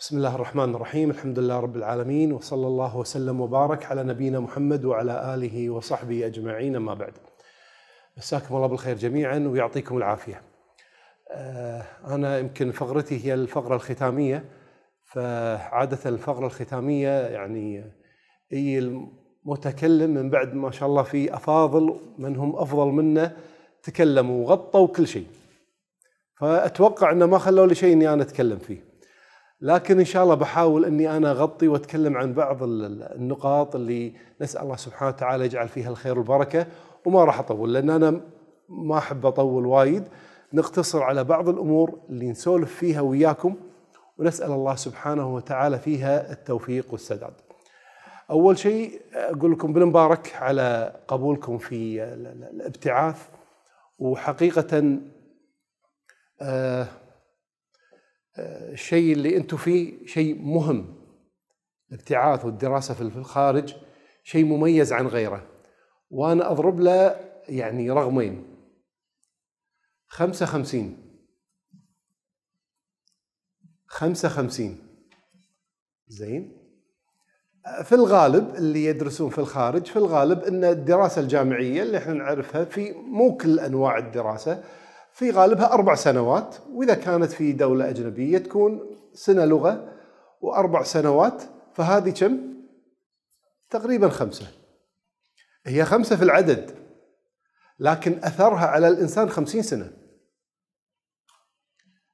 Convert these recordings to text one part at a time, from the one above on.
بسم الله الرحمن الرحيم الحمد لله رب العالمين وصلى الله وسلم وبارك على نبينا محمد وعلى آله وصحبه أجمعين ما بعد مساكم الله بالخير جميعا ويعطيكم العافية أنا يمكن فقرتي هي الفقرة الختامية فعادة الفقرة الختامية يعني هي المتكلم من بعد ما شاء الله في أفاضل من هم أفضل منا تكلموا وغطوا كل شيء فأتوقع أنه ما خلوا لي شيء أني أنا أتكلم فيه لكن ان شاء الله بحاول اني انا اغطي واتكلم عن بعض النقاط اللي نسال الله سبحانه وتعالى يجعل فيها الخير والبركه وما راح اطول لان انا ما احب اطول وايد نقتصر على بعض الامور اللي نسولف فيها وياكم ونسال الله سبحانه وتعالى فيها التوفيق والسداد. اول شيء اقول لكم بالمبارك على قبولكم في الابتعاث وحقيقه آه، الشيء اللي انتم فيه شيء مهم الابتعاث والدراسه في الخارج شيء مميز عن غيره وانا اضرب له يعني رقمين خمسة خمسين خمسة خمسين زين في الغالب اللي يدرسون في الخارج في الغالب ان الدراسه الجامعيه اللي احنا نعرفها في مو كل انواع الدراسه في غالبها أربع سنوات وإذا كانت في دولة أجنبية تكون سنة لغة وأربع سنوات فهذه كم؟ تقريبا خمسة هي خمسة في العدد لكن أثرها على الإنسان خمسين سنة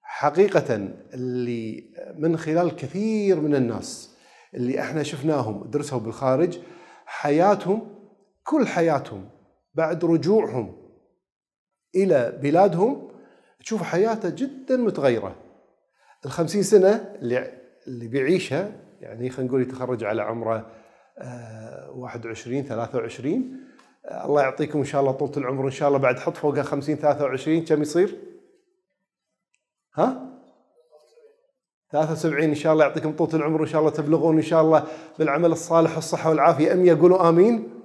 حقيقة اللي من خلال كثير من الناس اللي احنا شفناهم درسوا بالخارج حياتهم كل حياتهم بعد رجوعهم إلى بلادهم تشوف حياته جدا متغيرة الخمسين سنة اللي, اللي بيعيشها يعني خلينا نقول يتخرج على عمره 21 آه، 23 آه، الله يعطيكم ان شاء الله طولة العمر ان شاء الله بعد حط فوقها 50 23 كم يصير؟ ها؟ 73 ان شاء الله يعطيكم طولة العمر ان شاء الله تبلغون ان شاء الله بالعمل الصالح والصحة والعافية امي يقولوا امين؟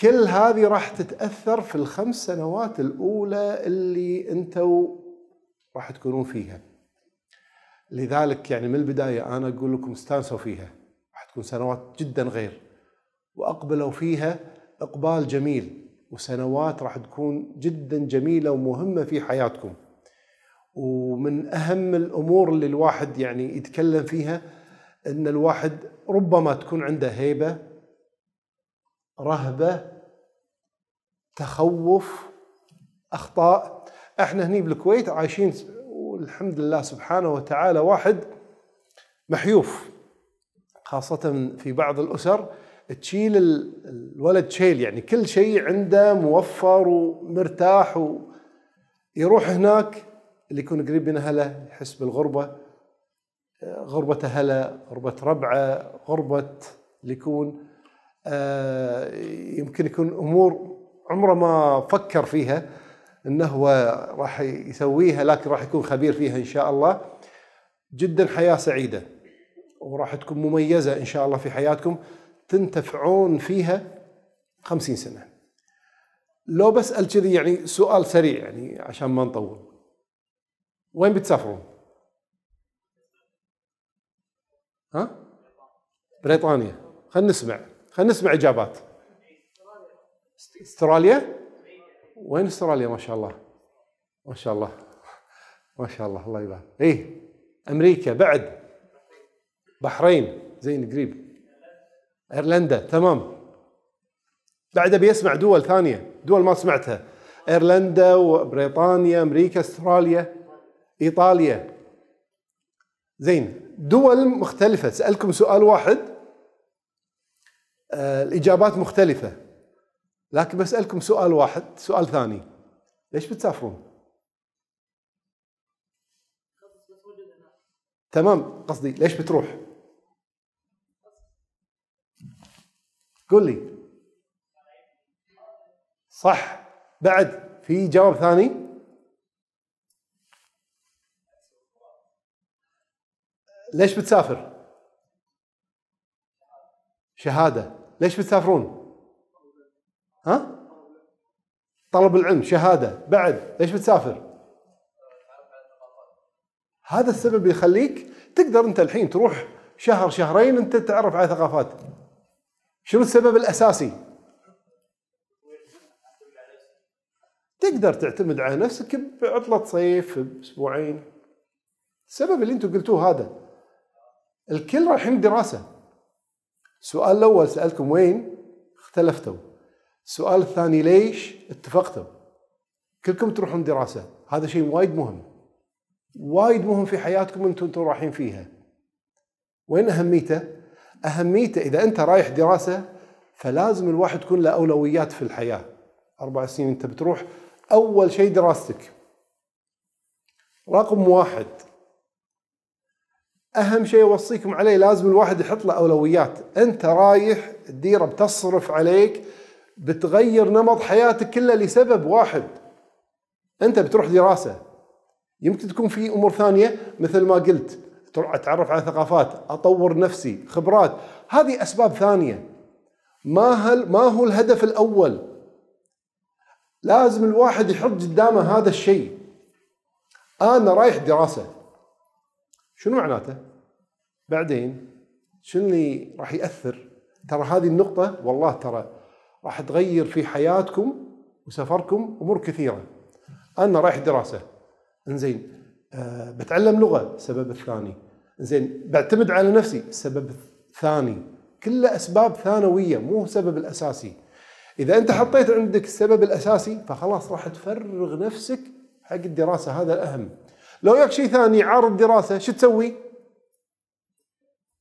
كل هذه راح تتاثر في الخمس سنوات الاولى اللي انتم راح تكونون فيها. لذلك يعني من البدايه انا اقول لكم استانسوا فيها، راح تكون سنوات جدا غير. واقبلوا فيها اقبال جميل وسنوات راح تكون جدا جميله ومهمه في حياتكم. ومن اهم الامور اللي الواحد يعني يتكلم فيها ان الواحد ربما تكون عنده هيبه رهبه تخوف اخطاء احنا هني بالكويت عايشين والحمد لله سبحانه وتعالى واحد محيوف خاصة في بعض الأسر تشيل الولد شيل يعني كل شيء عنده موفر ومرتاح ويروح هناك اللي يكون قريب من أهله يحس بالغربة غربة أهله غربة ربعه غربة اللي يكون آه، يمكن يكون امور عمره ما فكر فيها انه هو راح يسويها لكن راح يكون خبير فيها ان شاء الله جدا حياه سعيده وراح تكون مميزه ان شاء الله في حياتكم تنتفعون فيها خمسين سنه لو بسال كذي يعني سؤال سريع يعني عشان ما نطول وين بتسافرون؟ ها؟ بريطانيا خلينا نسمع خلينا نسمع اجابات استراليا وين استراليا ما شاء الله ما شاء الله ما شاء الله الله يبارك ايه امريكا بعد بحرين زين قريب ايرلندا تمام بعد ابي اسمع دول ثانيه دول ما سمعتها ايرلندا وبريطانيا امريكا استراليا ايطاليا زين دول مختلفه اسالكم سؤال واحد آه، الاجابات مختلفه لكن بسالكم سؤال واحد سؤال ثاني ليش بتسافرون؟ تمام قصدي ليش بتروح؟ قول لي صح بعد في جواب ثاني؟ ليش بتسافر؟ شهاده ليش بتسافرون؟ ها؟ طلب العلم شهادة بعد ليش بتسافر؟ هذا السبب يخليك تقدر أنت الحين تروح شهر شهرين أنت تتعرف على ثقافات شنو السبب الأساسي؟ تقدر تعتمد على نفسك بعطلة صيف بأسبوعين السبب اللي أنتم قلتوه هذا الكل رايحين دراسة السؤال الأول سألكم وين اختلفتوا السؤال الثاني ليش اتفقتوا كلكم تروحون دراسة هذا شيء وايد مهم وايد مهم في حياتكم انتم انتم رايحين فيها وين اهميته اهميته اذا انت رايح دراسه فلازم الواحد تكون له اولويات في الحياه اربع سنين انت بتروح اول شيء دراستك رقم واحد اهم شيء اوصيكم عليه لازم الواحد يحط له اولويات انت رايح الديره بتصرف عليك بتغير نمط حياتك كله لسبب واحد انت بتروح دراسه يمكن تكون في امور ثانيه مثل ما قلت اتعرف على ثقافات اطور نفسي خبرات هذه اسباب ثانيه ما هل ما هو الهدف الاول لازم الواحد يحط قدامه هذا الشيء انا رايح دراسه شنو معناته؟ بعدين شنو اللي راح ياثر؟ ترى هذه النقطه والله ترى راح تغير في حياتكم وسفركم امور كثيره. انا رايح دراسه انزين أه بتعلم لغه السبب الثاني زين بعتمد على نفسي السبب الثاني كلها اسباب ثانويه مو السبب الاساسي اذا انت حطيت عندك السبب الاساسي فخلاص راح تفرغ نفسك حق الدراسه هذا الاهم لو ياك شيء ثاني عارض دراسه شو تسوي؟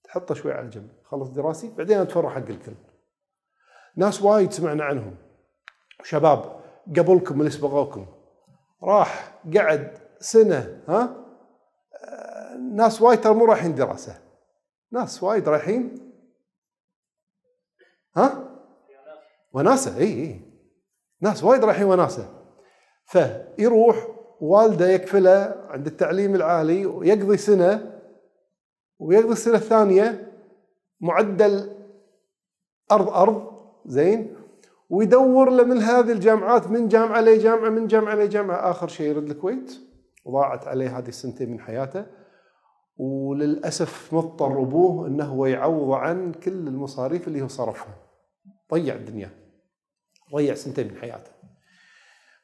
تحطه شوي على جنب خلص دراستي بعدين اتفرج حق الكل ناس وايد سمعنا عنهم شباب قبلكم اللي سبقوكم راح قعد سنه ها ناس وايد ترى مو رايحين دراسه ناس وايد رايحين ها وناسه اي اي ناس وايد رايحين وناسه فيروح والده يكفله عند التعليم العالي ويقضي سنه ويقضي السنه الثانيه معدل ارض ارض زين ويدور له من هذه الجامعات من جامعه لجامعه من جامعه لجامعه اخر شيء يرد الكويت وضاعت عليه هذه السنتين من حياته وللاسف مضطر ابوه انه هو يعوض عن كل المصاريف اللي هو صرفها ضيع الدنيا ضيع سنتين من حياته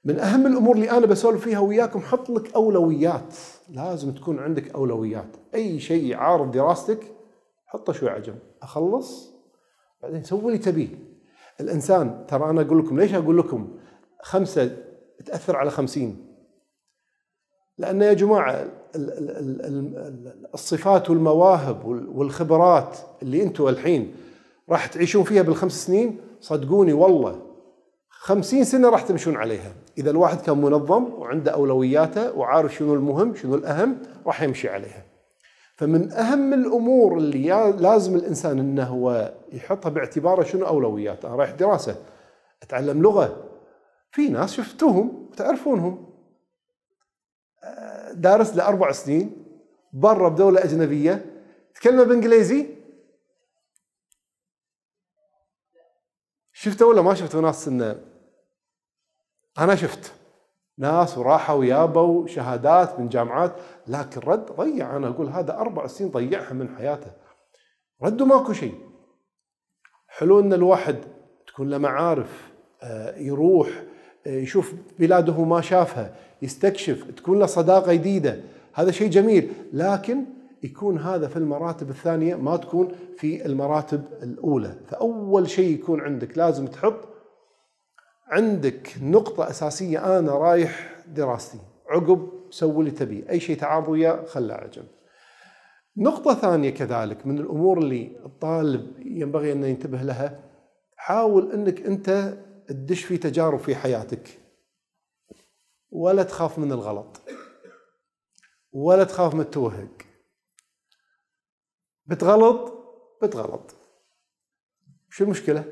من اهم الامور اللي انا بسولف فيها وياكم حط لك اولويات لازم تكون عندك اولويات اي شيء يعارض دراستك حطه شوي على جنب اخلص بعدين سوي اللي تبيه الانسان ترى انا اقول لكم ليش اقول لكم خمسه تاثر على خمسين لان يا جماعه الصفات والمواهب والخبرات اللي انتم الحين راح تعيشون فيها بالخمس سنين صدقوني والله خمسين سنة راح تمشون عليها إذا الواحد كان منظم وعنده أولوياته وعارف شنو المهم شنو الأهم راح يمشي عليها فمن أهم الأمور اللي لازم الإنسان أنه هو يحطها باعتباره شنو أولوياته أنا رايح دراسة أتعلم لغة في ناس شفتوهم وتعرفونهم آه، دارس لأربع سنين برا بدولة أجنبية تكلمه بإنجليزي شفته ولا ما شفته ناس انه انا شفت ناس وراحوا يابوا شهادات من جامعات لكن رد ضيع انا اقول هذا اربع سنين ضيعها من حياته ردوا ماكو شيء حلو ان الواحد تكون له معارف آه، يروح آه، يشوف بلاده ما شافها يستكشف تكون له صداقه جديده هذا شيء جميل لكن يكون هذا في المراتب الثانيه ما تكون في المراتب الاولى فاول شيء يكون عندك لازم تحط عندك نقطه اساسيه انا رايح دراستي عقب سوي اللي تبي اي شيء تعارض وياه خله على جنب نقطة ثانية كذلك من الأمور اللي الطالب ينبغي أن ينتبه لها حاول أنك أنت تدش في تجارب في حياتك ولا تخاف من الغلط ولا تخاف من التوهق بتغلط بتغلط شو المشكلة؟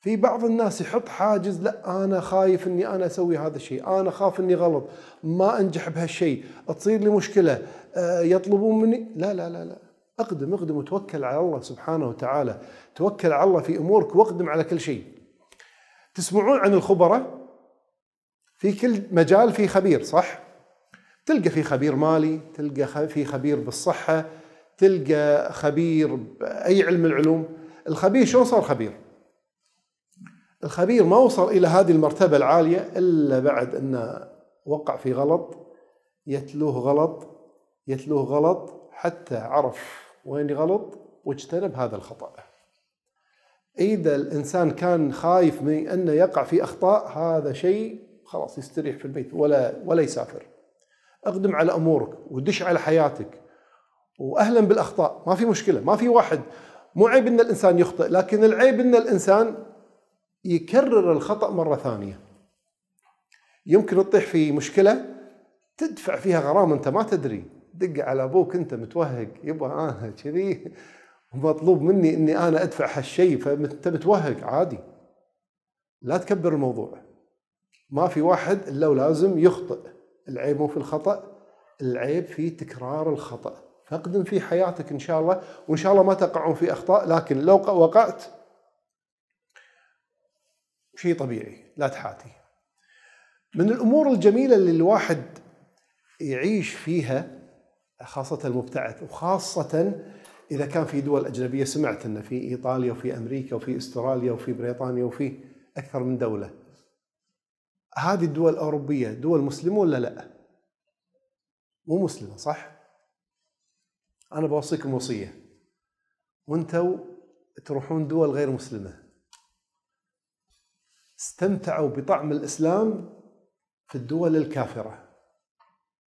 في بعض الناس يحط حاجز لا انا خايف اني انا اسوي هذا الشيء، انا خاف اني غلط، ما انجح بهالشيء، تصير لي مشكله، آه، يطلبون مني، لا لا لا لا، اقدم اقدم وتوكل على الله سبحانه وتعالى، توكل على الله في امورك واقدم على كل شيء. تسمعون عن الخبراء؟ في كل مجال في خبير صح؟ تلقى في خبير مالي، تلقى في خبير بالصحه، تلقى خبير باي علم من العلوم الخبير شلون صار خبير الخبير ما وصل الى هذه المرتبه العاليه الا بعد انه وقع في غلط يتلوه غلط يتلوه غلط حتى عرف وين غلط واجتنب هذا الخطأ إذا الإنسان كان خايف من أنه يقع في أخطاء هذا شيء خلاص يستريح في البيت ولا ولا يسافر اقدم على أمورك ودش على حياتك واهلا بالاخطاء ما في مشكله ما في واحد مو عيب ان الانسان يخطئ لكن العيب ان الانسان يكرر الخطا مره ثانيه يمكن تطيح في مشكله تدفع فيها غرامه انت ما تدري دق على ابوك انت متوهق يبا انا آه، كذي ومطلوب مني اني انا ادفع هالشيء فانت متوهق عادي لا تكبر الموضوع ما في واحد الا ولازم يخطئ العيب مو في الخطا العيب في تكرار الخطأ فاقدم في حياتك إن شاء الله وإن شاء الله ما تقعون في أخطاء لكن لو وقعت شيء طبيعي لا تحاتي من الأمور الجميلة اللي الواحد يعيش فيها خاصة المبتعث وخاصة إذا كان في دول أجنبية سمعت أن في إيطاليا وفي أمريكا وفي أستراليا وفي بريطانيا وفي أكثر من دولة هذه الدول الأوروبية دول مسلمة ولا لا؟ مو مسلمة صح؟ انا بوصيكم وصيه وانتوا تروحون دول غير مسلمه استمتعوا بطعم الاسلام في الدول الكافره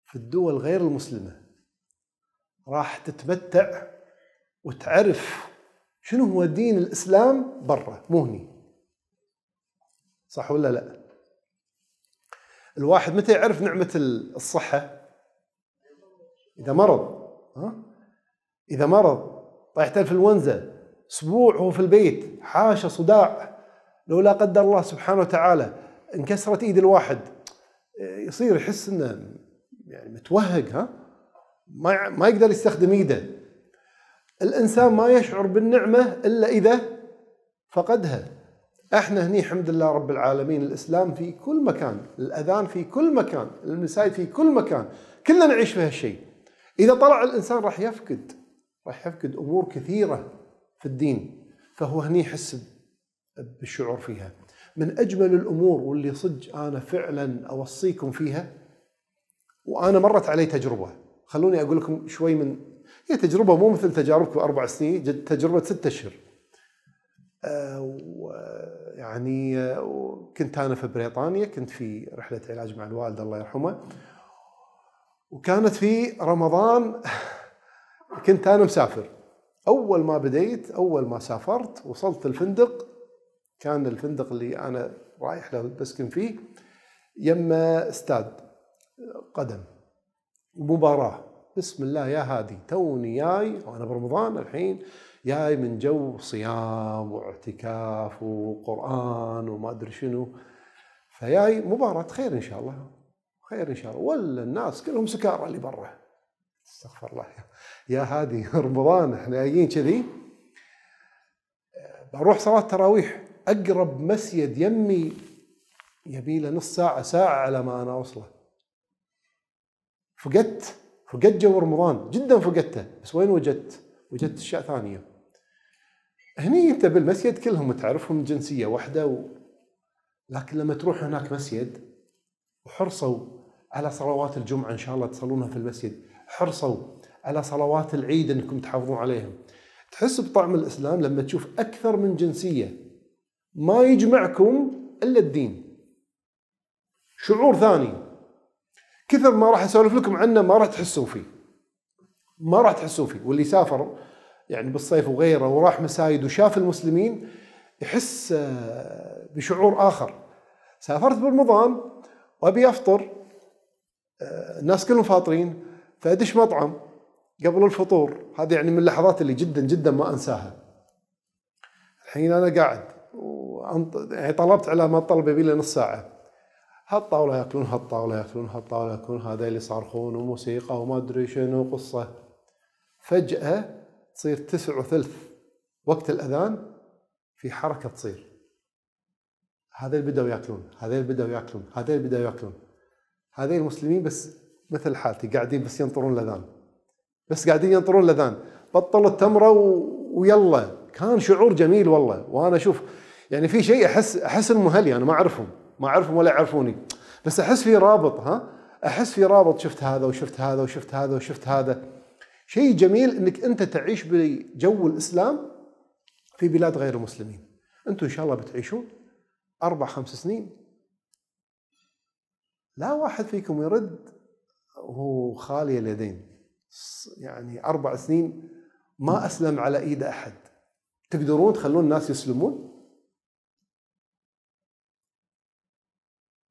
في الدول غير المسلمه راح تتمتع وتعرف شنو هو دين الاسلام برا مو هني صح ولا لا الواحد متى يعرف نعمه الصحه اذا مرض ها إذا مرض طيحت إنفلونزا أسبوع وهو في البيت حاشا صداع لو لا قدر الله سبحانه وتعالى انكسرت إيد الواحد آه، يصير يحس إنه يعني متوهق ها ما ما يقدر يستخدم إيده الإنسان ما يشعر بالنعمة إلا إذا فقدها احنا هني الحمد لله رب العالمين الاسلام في كل مكان، الاذان في كل مكان، المساجد في كل مكان، كلنا نعيش في هالشيء. اذا طلع الانسان راح يفقد راح يفقد امور كثيره في الدين فهو هني يحس بالشعور فيها من اجمل الامور واللي صدق انا فعلا اوصيكم فيها وانا مرت علي تجربه خلوني اقول لكم شوي من هي تجربه مو مثل تجاربك اربع سنين تجربه ستة اشهر آه، يعني آه، كنت انا في بريطانيا كنت في رحله علاج مع الوالد الله يرحمه وكانت في رمضان كنت انا مسافر اول ما بديت اول ما سافرت وصلت الفندق كان الفندق اللي انا رايح له بسكن فيه يما استاد قدم مباراه بسم الله يا هادي توني جاي وانا برمضان الحين جاي من جو صيام واعتكاف وقران وما ادري شنو فياي مباراه خير ان شاء الله خير ان شاء الله ولا الناس كلهم سكارى اللي برا استغفر الله يا هادي رمضان احنا جايين كذي بروح صلاه تراويح اقرب مسجد يمي يبي له نص ساعه ساعه على ما انا اوصله فقدت فقدت جو رمضان جدا فقدته بس وين وجدت؟ وجدت اشياء ثانيه هني انت بالمسجد كلهم تعرفهم جنسيه واحده و... لكن لما تروح هناك مسجد وحرصوا على صلوات الجمعه ان شاء الله تصلونها في المسجد حرصوا على صلوات العيد انكم تحافظون عليهم تحس بطعم الاسلام لما تشوف اكثر من جنسيه ما يجمعكم الا الدين شعور ثاني كثر ما راح اسولف لكم عنه ما راح تحسون فيه ما راح تحسون فيه واللي سافر يعني بالصيف وغيره وراح مسايد وشاف المسلمين يحس آه، بشعور اخر سافرت برمضان وابي افطر آه، الناس كلهم فاطرين فادش مطعم قبل الفطور هذه يعني من اللحظات اللي جدا جدا ما انساها الحين انا قاعد وأنط... يعني طلبت على ما طلب يبي لي نص ساعه هالطاوله ياكلون هالطاوله ياكلون هالطاوله ياكلون هذا اللي يصرخون وموسيقى وما ادري شنو قصه فجاه تصير تسع وثلث وقت الاذان في حركه تصير هذا اللي بدأوا ياكلون هذا اللي بدأوا ياكلون هذا اللي بدأوا ياكلون هذول المسلمين بس مثل حالتي قاعدين بس ينطرون الاذان بس قاعدين ينطرون الاذان بطل التمره و... ويلا كان شعور جميل والله وانا اشوف يعني في شيء احس احس انه اهلي يعني انا ما اعرفهم ما اعرفهم ولا يعرفوني بس احس في رابط ها احس في رابط شفت هذا وشفت هذا وشفت هذا وشفت هذا شيء جميل انك انت تعيش بجو الاسلام في بلاد غير المسلمين انتم ان شاء الله بتعيشون اربع خمس سنين لا واحد فيكم يرد هو خالي اليدين يعني أربع سنين ما أسلم على إيد أحد تقدرون تخلون الناس يسلمون؟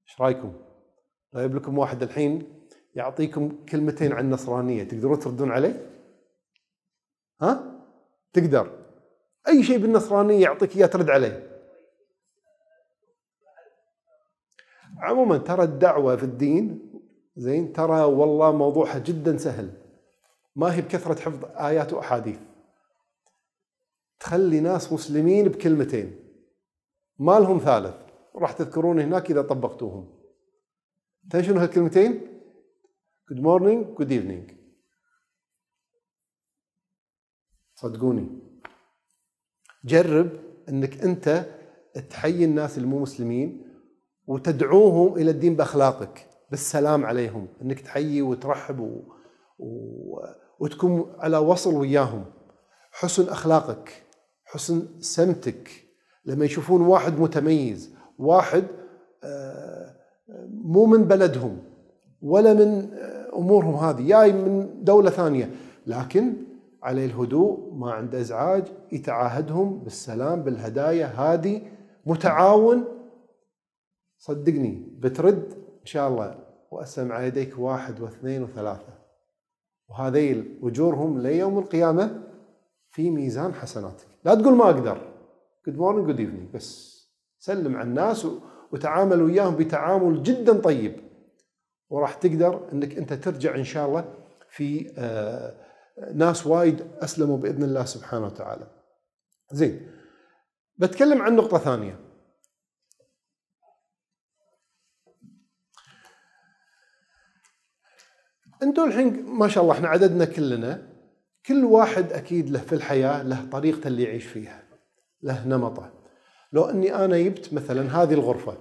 ايش رايكم؟ جايب لكم واحد الحين يعطيكم كلمتين عن النصرانيه، تقدرون تردون عليه؟ ها؟ تقدر اي شيء بالنصرانيه يعطيك اياه ترد عليه. عموما ترى الدعوه في الدين زين ترى والله موضوعها جدا سهل ما هي بكثرة حفظ آيات وأحاديث تخلي ناس مسلمين بكلمتين ما لهم ثالث راح تذكرون هناك إذا طبقتوهم تدري شنو هالكلمتين؟ جود مورنينج جود ايفنينج صدقوني جرب انك انت تحيي الناس المو مسلمين وتدعوهم الى الدين باخلاقك بالسلام عليهم انك تحيي وترحب و... و... وتكون على وصل وياهم حسن اخلاقك حسن سمتك لما يشوفون واحد متميز واحد آه، مو من بلدهم ولا من آه، امورهم هذه جاي من دوله ثانيه لكن عليه الهدوء ما عنده ازعاج يتعاهدهم بالسلام بالهدايا هادي متعاون صدقني بترد شاء الله وأسلم على يديك واحد واثنين وثلاثة وهذيل أجورهم ليوم القيامة في ميزان حسناتك لا تقول ما أقدر good morning good evening بس سلم على الناس وتعامل وياهم بتعامل جدا طيب وراح تقدر انك انت ترجع ان شاء الله في آه، ناس وايد اسلموا باذن الله سبحانه وتعالى. زين بتكلم عن نقطه ثانيه انتم الحين ما شاء الله احنا عددنا كلنا كل واحد اكيد له في الحياه له طريقته اللي يعيش فيها له نمطه لو اني انا جبت مثلا هذه الغرفه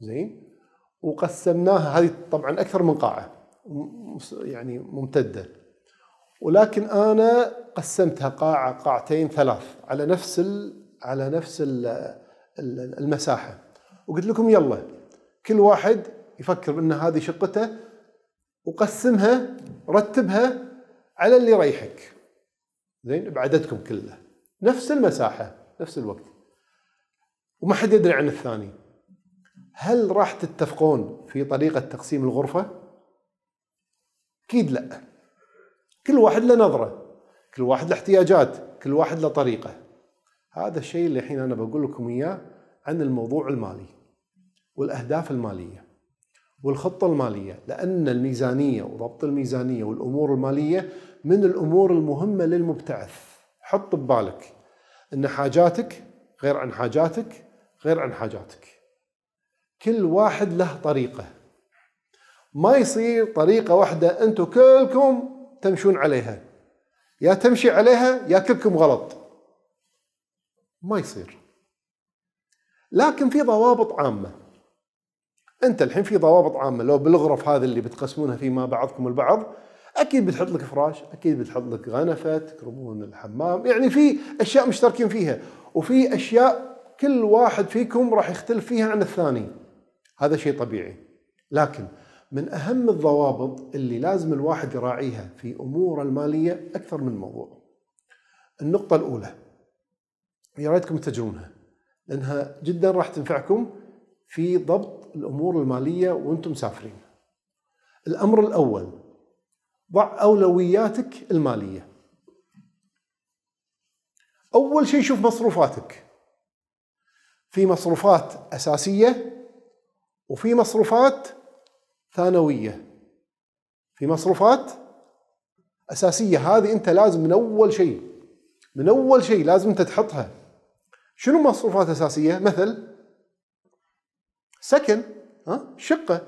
زين وقسمناها هذه طبعا اكثر من قاعه يعني ممتده ولكن انا قسمتها قاعه قاعتين ثلاث على نفس ال على نفس ال المساحه وقلت لكم يلا كل واحد يفكر بان هذه شقته وقسمها رتبها على اللي يريحك زين بعددكم كله نفس المساحه نفس الوقت وما حد يدري عن الثاني هل راح تتفقون في طريقه تقسيم الغرفه اكيد لا كل واحد له نظره كل واحد له احتياجات كل واحد له طريقه هذا الشيء اللي الحين انا بقول لكم اياه عن الموضوع المالي والاهداف الماليه والخطة المالية لأن الميزانية وضبط الميزانية والأمور المالية من الأمور المهمة للمبتعث حط ببالك أن حاجاتك غير عن حاجاتك غير عن حاجاتك كل واحد له طريقة ما يصير طريقة واحدة أنتم كلكم تمشون عليها يا تمشي عليها يا كلكم غلط ما يصير لكن في ضوابط عامه انت الحين في ضوابط عامه لو بالغرف هذه اللي بتقسمونها فيما بعضكم البعض اكيد بتحط لك فراش اكيد بتحط لك غنفه تكرمون الحمام يعني في اشياء مشتركين فيها وفي اشياء كل واحد فيكم راح يختلف فيها عن الثاني هذا شيء طبيعي لكن من اهم الضوابط اللي لازم الواحد يراعيها في اموره الماليه اكثر من موضوع النقطه الاولى يا ريتكم تجرونها لانها جدا راح تنفعكم في ضبط الأمور المالية وأنتم مسافرين الأمر الأول ضع أولوياتك المالية أول شيء شوف مصروفاتك في مصروفات أساسية وفي مصروفات ثانوية في مصروفات أساسية هذه أنت لازم من أول شيء من أول شيء لازم أنت تحطها شنو مصروفات أساسية مثل سكن ها شقه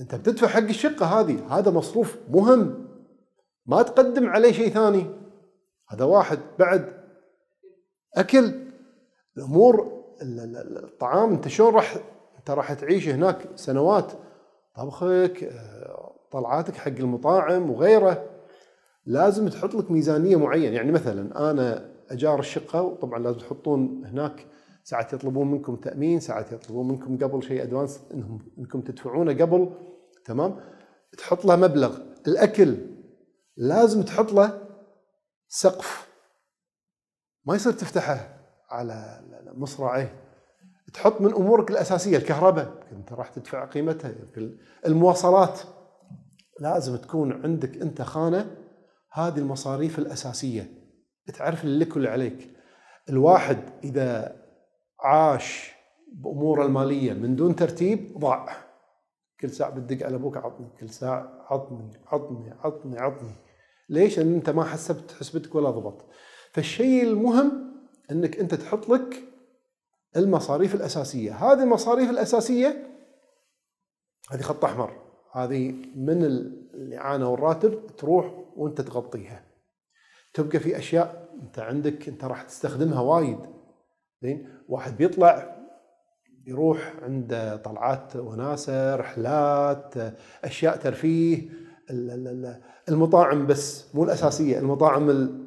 انت بتدفع حق الشقه هذه هذا مصروف مهم ما تقدم عليه شيء ثاني هذا واحد بعد اكل الامور الطعام انت شلون راح انت راح تعيش هناك سنوات طبخك آه، طلعاتك حق المطاعم وغيره لازم تحط لك ميزانيه معينه يعني مثلا انا اجار الشقه وطبعا لازم تحطون هناك ساعات يطلبون منكم تامين ساعات يطلبون منكم قبل شيء ادفانس انهم انكم تدفعونه قبل تمام تحط له مبلغ الاكل لازم تحط له سقف ما يصير تفتحه على مصراعيه تحط من امورك الاساسيه الكهرباء انت راح تدفع قيمتها المواصلات لازم تكون عندك انت خانه هذه المصاريف الاساسيه تعرف اللي لك واللي عليك الواحد اذا عاش باموره الماليه من دون ترتيب ضاع كل ساعه بتدق على ابوك عطني كل ساعه عطني عطني عطني عطني ليش؟ لان انت ما حسبت حسبتك ولا ضبط فالشيء المهم انك انت تحط لك المصاريف الاساسيه هذه المصاريف الاساسيه هذه خط احمر هذه من الاعانه والراتب تروح وانت تغطيها تبقى في اشياء انت عندك انت راح تستخدمها وايد زين واحد بيطلع يروح عند طلعات وناسه رحلات اشياء ترفيه المطاعم بس مو الاساسيه المطاعم ال...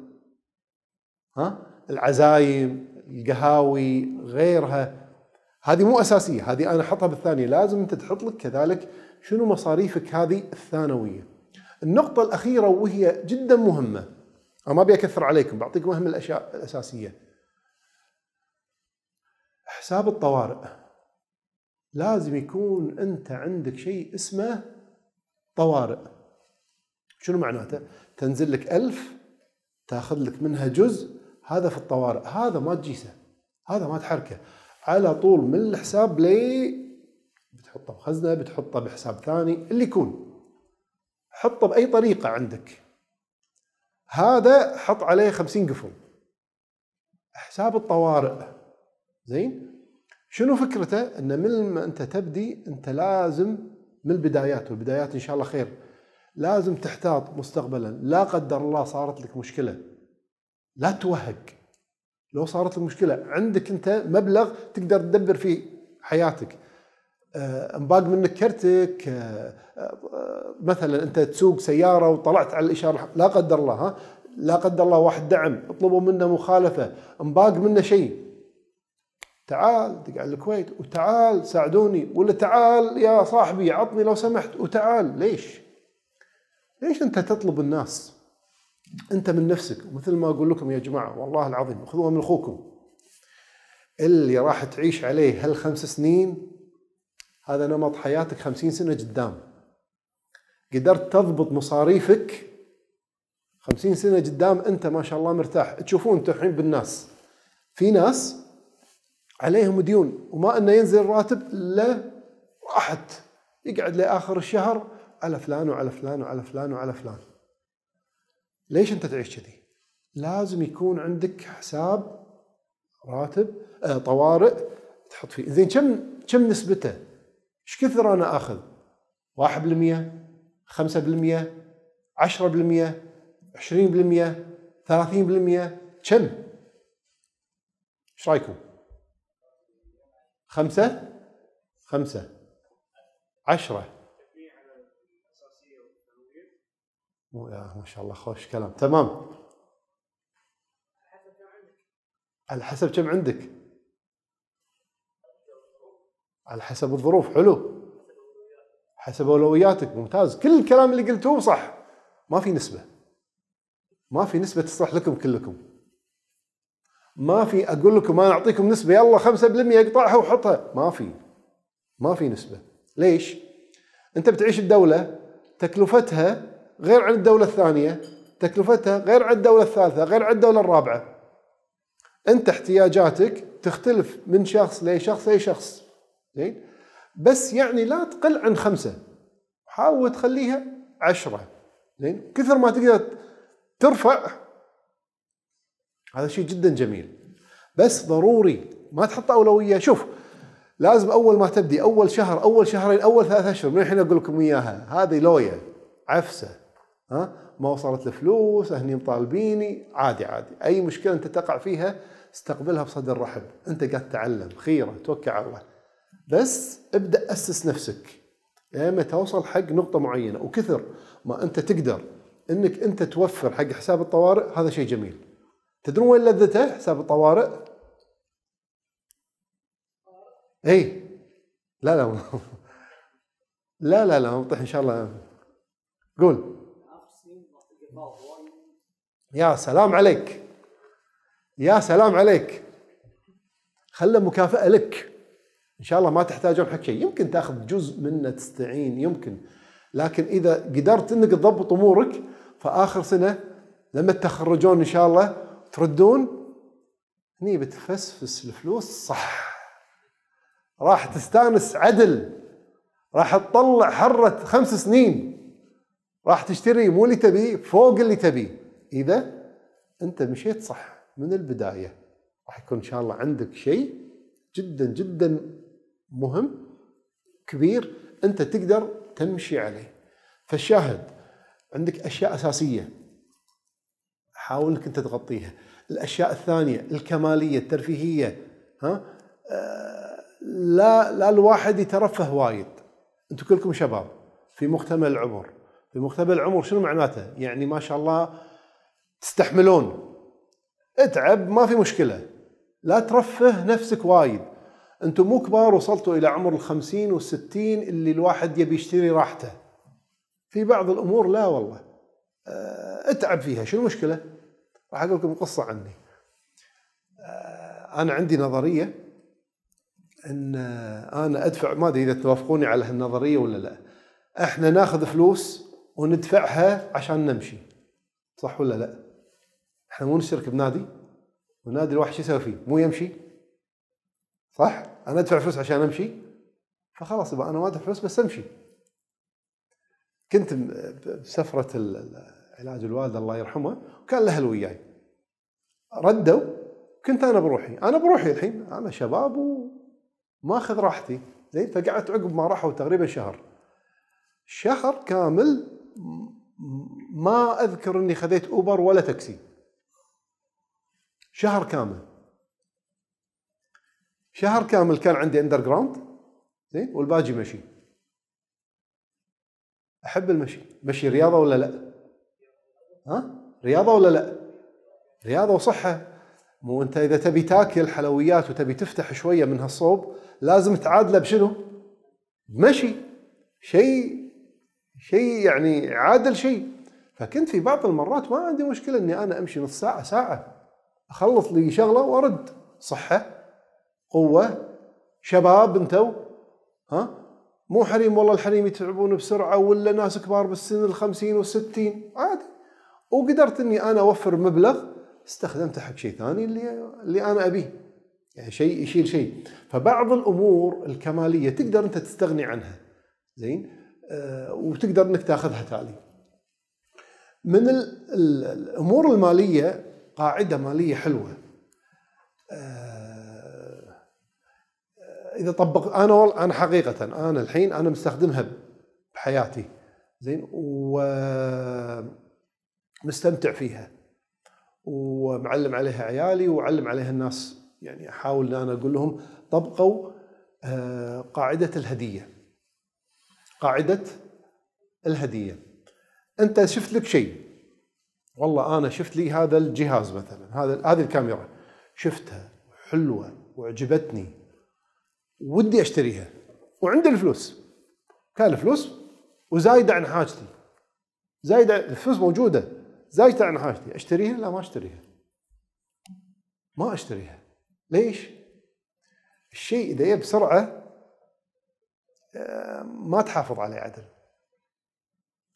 ها العزايم القهاوي غيرها هذه مو اساسيه هذه انا احطها بالثانيه لازم انت تحط لك كذلك شنو مصاريفك هذه الثانويه النقطه الاخيره وهي جدا مهمه انا ما ابي اكثر عليكم بعطيكم اهم الاشياء الاساسيه حساب الطوارئ لازم يكون أنت عندك شيء اسمه طوارئ شنو معناته؟ تنزل لك ألف تاخذ لك منها جزء هذا في الطوارئ هذا ما تجيسه هذا ما تحركه على طول من الحساب لي بتحطه بخزنه بتحطه بحساب ثاني اللي يكون حطه باي طريقه عندك هذا حط عليه خمسين قفل حساب الطوارئ زين شنو فكرته ان من ما انت تبدي انت لازم من البدايات والبدايات ان شاء الله خير لازم تحتاط مستقبلا لا قدر الله صارت لك مشكله لا توهق لو صارت لك مشكله عندك انت مبلغ تقدر تدبر فيه حياتك آه، انباق منك كرتك آه، آه، مثلا انت تسوق سياره وطلعت على الاشاره لا قدر الله ها لا قدر الله واحد دعم اطلبوا منه مخالفه انباق منه شيء تعال دق على الكويت وتعال ساعدوني ولا تعال يا صاحبي عطني لو سمحت وتعال ليش؟ ليش انت تطلب الناس؟ انت من نفسك ومثل ما اقول لكم يا جماعه والله العظيم خذوها من اخوكم اللي راح تعيش عليه هالخمس سنين هذا نمط حياتك خمسين سنة قدام قدرت تضبط مصاريفك خمسين سنة قدام أنت ما شاء الله مرتاح تشوفون أنت الحين بالناس في ناس عليهم ديون وما انه ينزل الراتب الا راحت يقعد لاخر الشهر على فلان وعلى فلان وعلى فلان وعلى فلان ليش انت تعيش كذي؟ لازم يكون عندك حساب راتب آه طوارئ تحط فيه زين كم كم نسبته؟ ايش كثر انا اخذ؟ 1% 5% 10% 20% 30% كم؟ ايش رايكم؟ خمسة خمسة عشرة مو يا ما شاء الله خوش كلام تمام على حسب كم عندك على حسب الظروف حلو حسب اولوياتك ممتاز كل الكلام اللي قلتوه صح ما في نسبه ما في نسبه تصلح لكم كلكم ما في اقول لكم انا اعطيكم نسبه يلا 5% اقطعها وحطها ما في ما في نسبه ليش؟ انت بتعيش الدوله تكلفتها غير عن الدوله الثانيه تكلفتها غير عن الدوله الثالثه غير عن الدوله الرابعه انت احتياجاتك تختلف من شخص لشخص لشخص زين بس يعني لا تقل عن خمسه حاول تخليها عشرة زين كثر ما تقدر ترفع هذا شيء جدا جميل بس ضروري ما تحط اولويه شوف لازم اول ما تبدي اول شهر اول شهرين اول ثلاث اشهر من الحين اقول لكم اياها هذه لويه عفسه ها ما وصلت الفلوس هني مطالبيني عادي عادي اي مشكله انت تقع فيها استقبلها بصدر رحب انت قاعد تتعلم خيره توكل على الله بس ابدا اسس نفسك لما توصل حق نقطه معينه وكثر ما انت تقدر انك انت توفر حق حساب الطوارئ هذا شيء جميل تدرون وين لذته حساب الطوارئ؟ اي لا لا لا لا لا وضح ان شاء الله قول يا سلام عليك يا سلام عليك خله مكافأة لك إن شاء الله ما تحتاجون حق شيء يمكن تاخذ جزء منه تستعين يمكن لكن إذا قدرت أنك تضبط أمورك فآخر سنة لما تخرجون إن شاء الله تردون هني بتفسفس الفلوس صح راح تستانس عدل راح تطلع حرة خمس سنين راح تشتري مو اللي تبيه فوق اللي تبيه إذا أنت مشيت صح من البداية راح يكون إن شاء الله عندك شيء جدا جدا مهم كبير أنت تقدر تمشي عليه فالشاهد عندك أشياء أساسية حاول انك انت تغطيها الاشياء الثانيه الكماليه الترفيهيه ها أه لا لا الواحد يترفه وايد انتم كلكم شباب في مقتبل العمر في مقتبل العمر شنو معناته يعني ما شاء الله تستحملون اتعب ما في مشكله لا ترفه نفسك وايد انتم مو كبار وصلتوا الى عمر الخمسين والستين اللي الواحد يبي يشتري راحته في بعض الامور لا والله آه، اتعب فيها شو المشكله راح اقول لكم قصه عني. آه، انا عندي نظريه ان آه، انا ادفع ما ادري اذا توافقوني على هالنظريه ولا لا. احنا ناخذ فلوس وندفعها عشان نمشي. صح ولا لا؟ احنا مو نشترك بنادي والنادي الواحد شو يسوي فيه؟ مو يمشي صح؟ انا ادفع فلوس عشان امشي فخلاص يبقى انا ما ادفع فلوس بس امشي. كنت بسفره علاج الوالد الله يرحمه وكان الاهل وياي ردوا كنت انا بروحي انا بروحي الحين انا شباب وماخذ راحتي زين فقعدت عقب ما راحوا تقريبا شهر شهر كامل ما اذكر اني خذيت اوبر ولا تاكسي شهر كامل شهر كامل كان عندي اندر جراوند زين والباقي مشي احب المشي مشي رياضه ولا لا ها رياضه ولا لا رياضه وصحه مو انت اذا تبي تاكل حلويات وتبي تفتح شويه من هالصوب لازم تعادله بشنو مشي شيء شيء يعني عادل شيء فكنت في بعض المرات ما عندي مشكله اني انا امشي نص ساعه ساعه اخلص لي شغله وارد صحه قوه شباب انتو ها مو حريم والله الحريم يتعبون بسرعه ولا ناس كبار بالسن الخمسين والستين عادي وقدرت اني انا اوفر مبلغ استخدمته حق شيء ثاني اللي اللي انا ابيه يعني شيء يشيل شيء فبعض الامور الكماليه تقدر انت تستغني عنها زين أه وتقدر انك تاخذها تالي من الامور الماليه قاعده ماليه حلوه أه اذا طبق انا انا حقيقه انا الحين انا مستخدمها بحياتي زين و مستمتع فيها ومعلم عليها عيالي وعلم عليها الناس يعني احاول ان انا اقول لهم طبقوا آه، قاعده الهديه قاعده الهديه انت شفت لك شيء والله انا شفت لي هذا الجهاز مثلا هذا هذه الكاميرا شفتها حلوه وعجبتني ودي اشتريها وعندي الفلوس كان الفلوس وزايده عن حاجتي زايده الفلوس موجوده زايدة عن حاجتي أشتريها؟ لا ما أشتريها ما أشتريها ليش؟ الشيء إذا يب بسرعة آه، ما تحافظ عليه عدل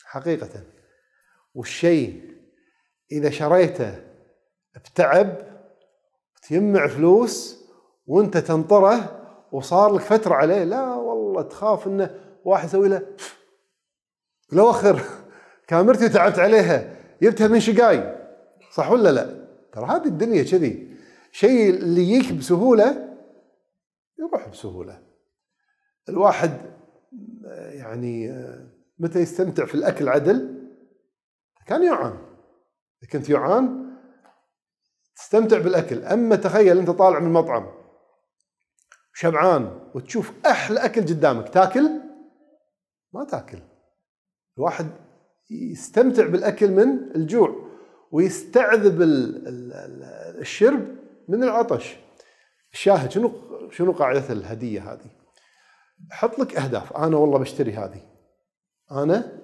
حقيقة والشيء إذا شريته بتعب تجمع فلوس وانت تنطره وصار لك فترة عليه لا والله تخاف انه واحد يسوي له لو اخر كاميرتي تعبت عليها يبتها من شقاي صح ولا لا؟ ترى هذه الدنيا كذي شيء اللي يجيك بسهوله يروح بسهوله الواحد يعني متى يستمتع في الاكل عدل كان يعان اذا كنت يعان تستمتع بالاكل اما تخيل انت طالع من المطعم شبعان وتشوف احلى اكل قدامك تاكل ما تاكل الواحد يستمتع بالاكل من الجوع ويستعذب الشرب من العطش الشاهد شنو شنو قاعده الهديه هذه حط لك اهداف انا والله بشتري هذه انا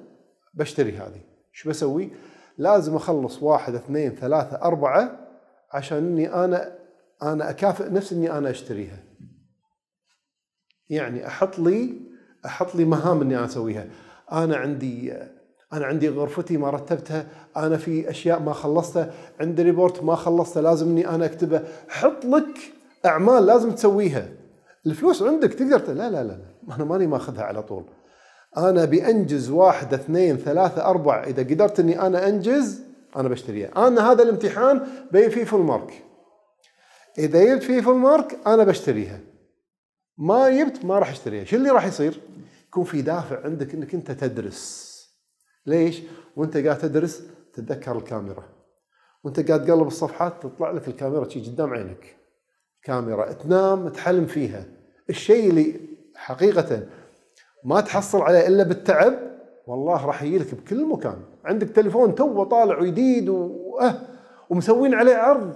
بشتري هذه شو بسوي لازم اخلص واحد اثنين ثلاثة أربعة عشان اني انا انا اكافئ نفسي اني انا اشتريها يعني احط لي احط لي مهام اني انا اسويها انا عندي انا عندي غرفتي ما رتبتها انا في اشياء ما خلصتها عندي ريبورت ما خلصته لازم اني انا اكتبه حط لك اعمال لازم تسويها الفلوس عندك تقدر لا لا لا انا ماني ماخذها على طول انا بانجز واحد اثنين ثلاثة اربعة اذا قدرت اني انا انجز انا بشتريها انا هذا الامتحان بين فيه فول مارك اذا جبت فيه فول مارك انا بشتريها ما جبت ما راح اشتريها شو اللي راح يصير يكون في دافع عندك انك انت تدرس ليش؟ وانت قاعد تدرس تتذكر الكاميرا وانت قاعد تقلب الصفحات تطلع لك الكاميرا شي قدام عينك كاميرا تنام تحلم فيها الشيء اللي حقيقة ما تحصل عليه إلا بالتعب والله راح يجي بكل مكان عندك تليفون توه طالع وجديد أه. ومسوين عليه عرض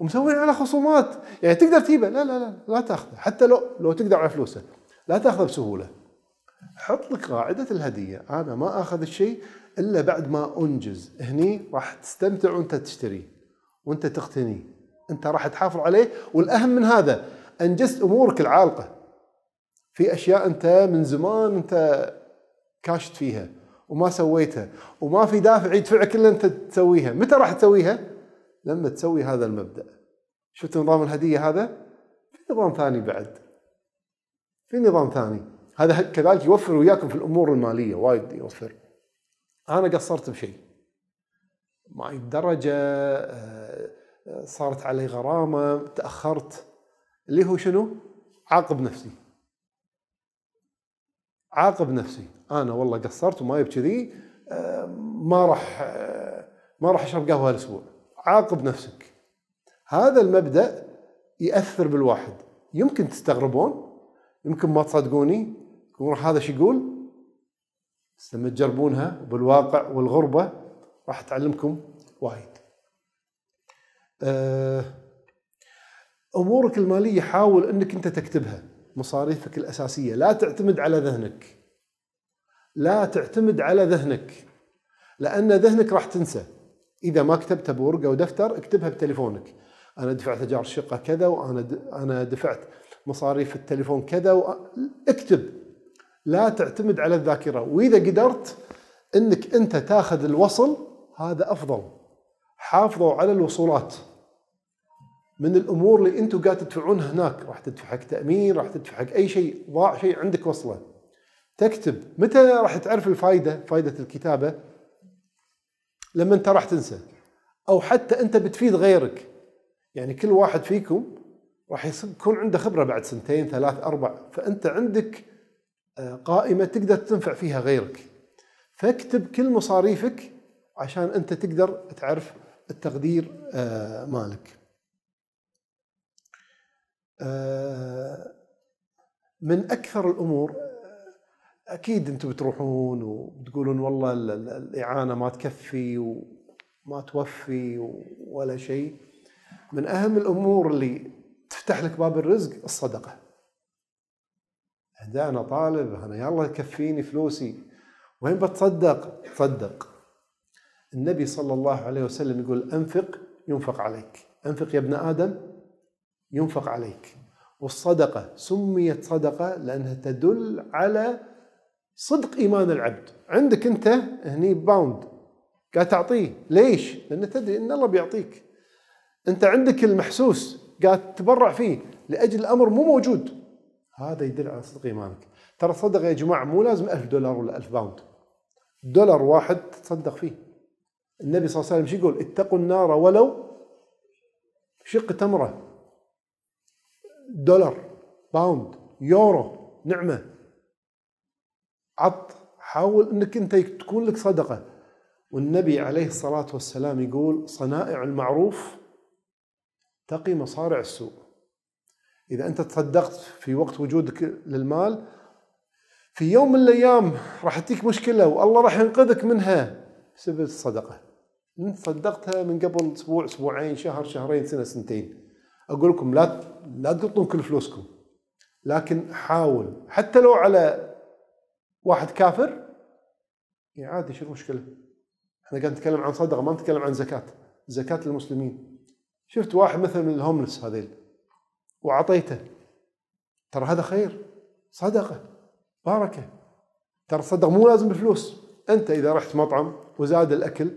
ومسوين على خصومات يعني تقدر تجيبه لا لا لا لا تاخذه حتى لو لو تقدر على فلوسه لا تاخذه بسهوله حط لك قاعده الهديه انا ما اخذ الشيء الا بعد ما انجز هني راح تستمتع وانت تشتريه وانت تقتني انت راح تحافظ عليه والاهم من هذا انجزت امورك العالقه في اشياء انت من زمان انت كاشت فيها وما سويتها وما في دافع يدفعك الا انت تسويها متى راح تسويها لما تسوي هذا المبدا شفت نظام الهديه هذا في نظام ثاني بعد في نظام ثاني هذا كذلك يوفر وياكم في الامور الماليه وايد يوفر انا قصرت بشيء معي الدرجه آه، صارت علي غرامه تاخرت اللي هو شنو عاقب نفسي عاقب نفسي انا والله قصرت وما يبكي آه، ما راح آه، ما راح اشرب قهوه هالاسبوع عاقب نفسك هذا المبدا ياثر بالواحد يمكن تستغربون يمكن ما تصدقوني يروح هذا شو يقول؟ بس لما تجربونها بالواقع والغربه راح تعلمكم وايد. أه، امورك الماليه حاول انك انت تكتبها مصاريفك الاساسيه لا تعتمد على ذهنك. لا تعتمد على ذهنك لان ذهنك راح تنسى اذا ما كتبتها بورقه ودفتر اكتبها بتليفونك. انا دفعت ايجار الشقه كذا وانا انا دفعت مصاريف التليفون كذا اكتب لا تعتمد على الذاكره واذا قدرت انك انت تاخذ الوصل هذا افضل حافظوا على الوصولات من الامور اللي انتم قاعد تدفعون هناك راح تدفع حق تامين راح تدفع حق اي شيء ضاع شيء عندك وصله تكتب متى راح تعرف الفائده فائده الكتابه لما انت راح تنسى او حتى انت بتفيد غيرك يعني كل واحد فيكم راح يكون عنده خبره بعد سنتين ثلاث اربع فانت عندك قائمة تقدر تنفع فيها غيرك فاكتب كل مصاريفك عشان أنت تقدر تعرف التقدير آه، مالك آه، من أكثر الأمور أكيد أنتم بتروحون وتقولون والله الإعانة ما تكفي وما توفي ولا شيء من أهم الأمور اللي تفتح لك باب الرزق الصدقة انا طالب انا يلا كفيني فلوسي وين بتصدق تصدق النبي صلى الله عليه وسلم يقول انفق ينفق عليك انفق يا ابن ادم ينفق عليك والصدقه سميت صدقه لانها تدل على صدق ايمان العبد عندك انت هني باوند قاعد تعطيه ليش لان تدري ان الله بيعطيك انت عندك المحسوس قاعد تتبرع فيه لاجل امر مو موجود هذا يدل على صدق ايمانك ترى الصدقه يا جماعه مو لازم ألف دولار ولا ألف باوند دولار واحد تصدق فيه النبي صلى الله عليه وسلم شو يقول اتقوا النار ولو شق تمره دولار باوند يورو نعمه عط حاول انك انت تكون لك صدقه والنبي عليه الصلاه والسلام يقول صنائع المعروف تقي مصارع السوء إذا أنت تصدقت في وقت وجودك للمال في يوم من الأيام راح تجيك مشكلة والله راح ينقذك منها بسبب الصدقة أنت صدقتها من قبل أسبوع أسبوعين شهر شهرين سنة سنتين أقول لكم لا لا تقطون كل فلوسكم لكن حاول حتى لو على واحد كافر يعني عادي شو المشكلة احنا قاعد نتكلم عن صدقة ما نتكلم عن زكاة زكاة المسلمين شفت واحد مثلا من الهوملس هذيل وأعطيته ترى هذا خير صدقة بركة ترى الصدقة مو لازم بفلوس أنت إذا رحت مطعم وزاد الأكل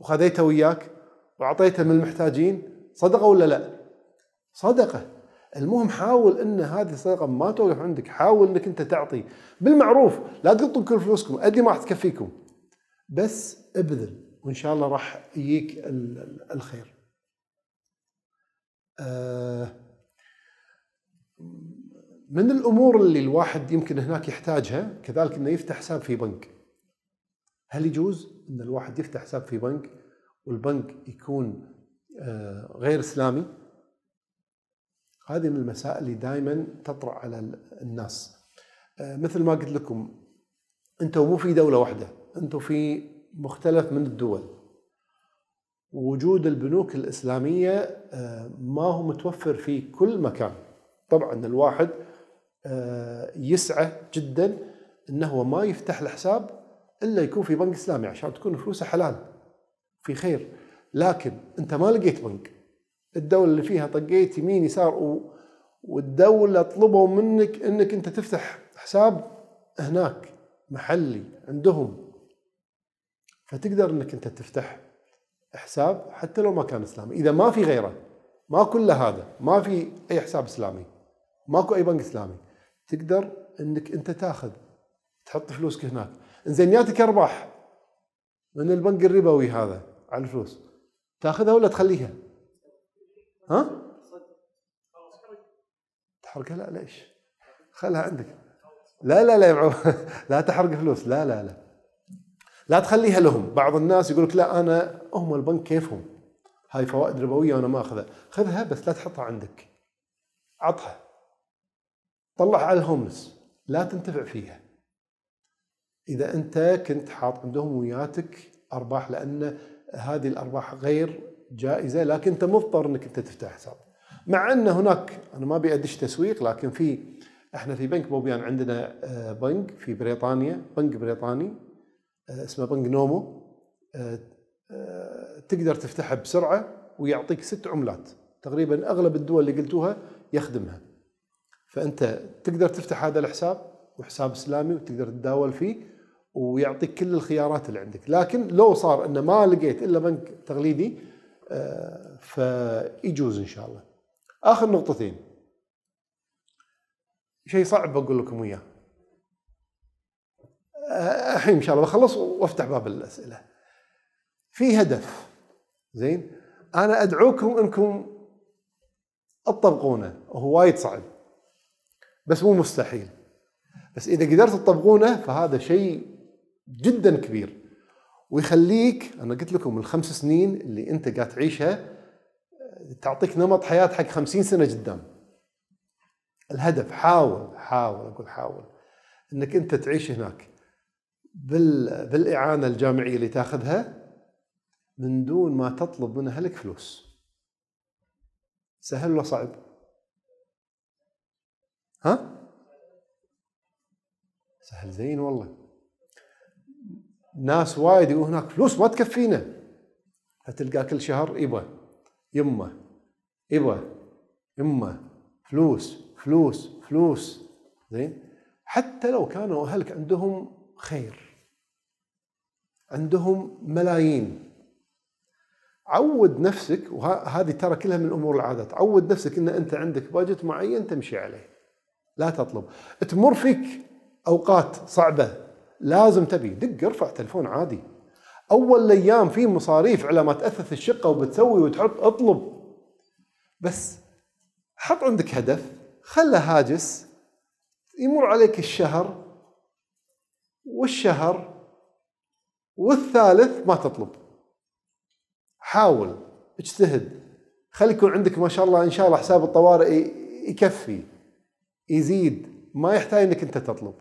وخذيته وياك وأعطيته من المحتاجين صدقة ولا لا صدقة المهم حاول ان هذه الصدقه ما توقف عندك، حاول انك انت تعطي بالمعروف، لا تقطون كل فلوسكم، ادري ما راح تكفيكم. بس ابذل وان شاء الله راح يجيك الخير. آه، من الامور اللي الواحد يمكن هناك يحتاجها كذلك انه يفتح حساب في بنك. هل يجوز ان الواحد يفتح حساب في بنك والبنك يكون آه، غير اسلامي؟ هذه من المسائل اللي دائما تطرأ على الناس. آه، مثل ما قلت لكم انتم مو في دوله واحده، انتم في مختلف من الدول. وجود البنوك الإسلامية آه، ما هو متوفر في كل مكان طبعا الواحد آه، يسعى جدا انه هو ما يفتح الحساب الا يكون في بنك اسلامي عشان تكون فلوسه حلال في خير لكن انت ما لقيت بنك الدوله اللي فيها طقيت يمين يسار والدوله طلبوا منك انك انت تفتح حساب هناك محلي عندهم فتقدر انك انت تفتح حساب حتى لو ما كان اسلامي اذا ما في غيره ما كل هذا ما في اي حساب اسلامي ماكو اي بنك اسلامي تقدر انك انت تاخذ تحط فلوسك هناك زين جاتك ارباح من البنك الربوي هذا على الفلوس تاخذها ولا تخليها؟ ها؟ تحرقها لا ليش؟ خلها عندك لا لا لا لا تحرق فلوس لا لا لا لا تخليها لهم بعض الناس يقول لك لا انا هم البنك كيفهم هاي فوائد ربويه وانا ما اخذها خذها بس لا تحطها عندك عطها طلع على الهوملس لا تنتفع فيها اذا انت كنت حاط عندهم وياتك ارباح لان هذه الارباح غير جائزه لكن انت مضطر انك انت تفتح حساب مع ان هناك انا ما ابي ادش تسويق لكن في احنا في بنك بوبيان عندنا آه، بنك في بريطانيا بنك بريطاني آه، اسمه بنك نومو آه، آه، تقدر تفتحها بسرعه ويعطيك ست عملات تقريبا اغلب الدول اللي قلتوها يخدمها فانت تقدر تفتح هذا الحساب وحساب اسلامي وتقدر تتداول فيه ويعطيك كل الخيارات اللي عندك لكن لو صار انه ما لقيت الا بنك تقليدي فيجوز ان شاء الله اخر نقطتين شيء صعب بقول لكم اياه الحين ان شاء الله بخلص وافتح باب الاسئله. في هدف زين انا ادعوكم انكم تطبقونه وهو وايد صعب بس مو مستحيل بس اذا قدرت تطبقونه فهذا شيء جدا كبير ويخليك انا قلت لكم الخمس سنين اللي انت قاعد تعيشها تعطيك نمط حياه حق خمسين سنه قدام الهدف حاول حاول اقول حاول انك انت تعيش هناك بالاعانه الجامعيه اللي تاخذها من دون ما تطلب من اهلك فلوس سهل ولا صعب؟ ها؟ سهل زين والله ناس وايد يقول هناك فلوس ما تكفينا فتلقى كل شهر يبا يمه يبا يمه فلوس فلوس فلوس زين حتى لو كانوا اهلك عندهم خير عندهم ملايين عود نفسك وهذه ترى كلها من امور العادات عود نفسك ان انت عندك بادجت معين تمشي عليه لا تطلب تمر فيك اوقات صعبه لازم تبي دق ارفع تلفون عادي اول الايام في مصاريف على ما تاثث الشقه وبتسوي وتحط اطلب بس حط عندك هدف خله هاجس يمر عليك الشهر والشهر والثالث ما تطلب حاول اجتهد خلي يكون عندك ما شاء الله ان شاء الله حساب الطوارئ يكفي يزيد ما يحتاج انك انت تطلب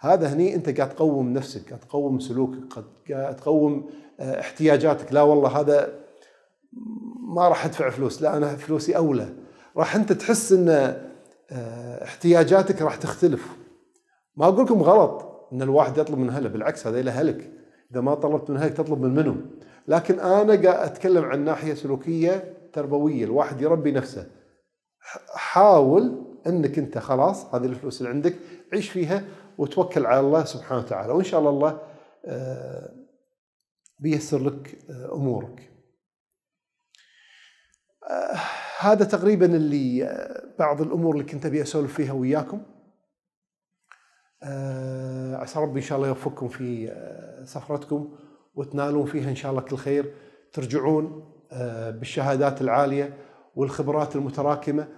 هذا هني انت قاعد تقوم نفسك قاعد تقوم سلوكك قاعد تقوم آه، احتياجاتك لا والله هذا ما راح ادفع فلوس لا انا فلوسي اولى راح انت تحس ان آه، احتياجاتك راح تختلف ما اقول لكم غلط ان الواحد يطلب من اهله بالعكس هذا له هلك إذا ما طلبت من هيك تطلب من منو لكن أنا قاعد أتكلم عن ناحية سلوكية تربوية الواحد يربي نفسه حاول أنك أنت خلاص هذه الفلوس اللي عندك عيش فيها وتوكل على الله سبحانه وتعالى وإن شاء الله الله آه، بيسر لك آه، أمورك آه، هذا تقريبا اللي بعض الامور اللي كنت ابي اسولف فيها وياكم آه، عسى ربي ان شاء الله يوفقكم في آه، سفرتكم وتنالون فيها ان شاء الله كل خير ترجعون آه، بالشهادات العاليه والخبرات المتراكمه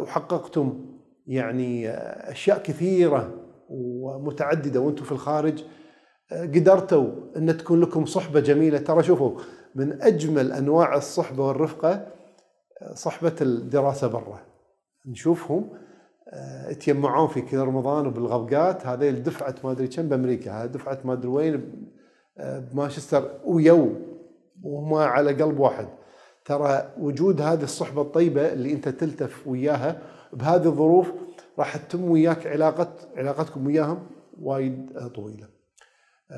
وحققتم يعني اشياء كثيره ومتعدده وانتم في الخارج قدرتوا ان تكون لكم صحبه جميله ترى شوفوا من اجمل انواع الصحبه والرفقه صحبه الدراسه برا نشوفهم آه، يتجمعون في كل رمضان وبالغبقات هذيل دفعه ما ادري كم بامريكا هذه دفعه ما ادري وين آه، بمانشستر ويو وهم على قلب واحد ترى وجود هذه الصحبه الطيبه اللي انت تلتف وياها بهذه الظروف راح تتم وياك علاقه علاقتكم وياهم وايد آه، طويله.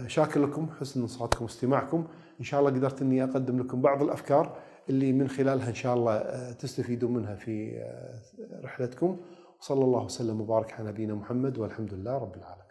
شاكر لكم حسن انصاتكم واستماعكم، ان شاء الله قدرت اني اقدم لكم بعض الافكار اللي من خلالها ان شاء الله تستفيدون منها في رحلتكم. صلى الله وسلم وبارك على نبينا محمد والحمد لله رب العالمين